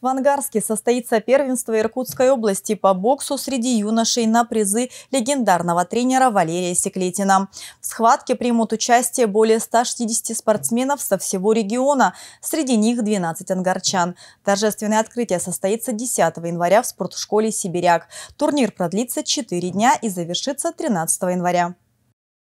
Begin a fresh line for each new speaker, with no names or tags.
В Ангарске состоится первенство Иркутской области по боксу среди юношей на призы легендарного тренера Валерия Секлетина. В схватке примут участие более 160 спортсменов со всего региона, среди них 12 ангарчан. Торжественное открытие состоится 10 января в спортшколе «Сибиряк». Турнир продлится 4 дня и завершится 13 января.